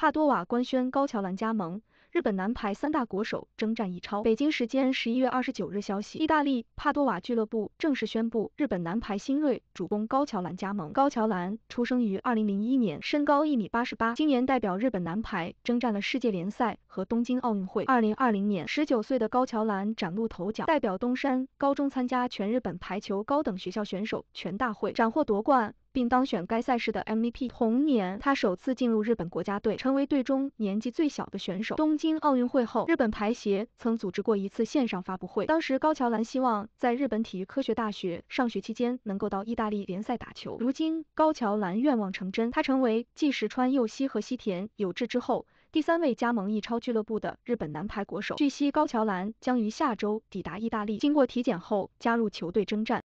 帕多瓦官宣高桥兰加盟，日本男排三大国手征战意超。北京时间十一月二十九日，消息，意大利帕多瓦俱乐部正式宣布，日本男排新锐主攻高桥兰加盟。高桥兰出生于二零零一年，身高一米八十八，今年代表日本男排征战了世界联赛和东京奥运会。二零二零年，十九岁的高桥兰崭露头角，代表东山高中参加全日本排球高等学校选手全大会，斩获夺冠。并当选该赛事的 MVP。同年，他首次进入日本国家队，成为队中年纪最小的选手。东京奥运会后，日本排协曾组织过一次线上发布会，当时高桥兰希望在日本体育科学大学上学期间能够到意大利联赛打球。如今，高桥兰愿望成真，他成为继石川佑希和西田有志之后第三位加盟意超俱乐部的日本男排国手。据悉，高桥兰将于下周抵达意大利，经过体检后加入球队征战。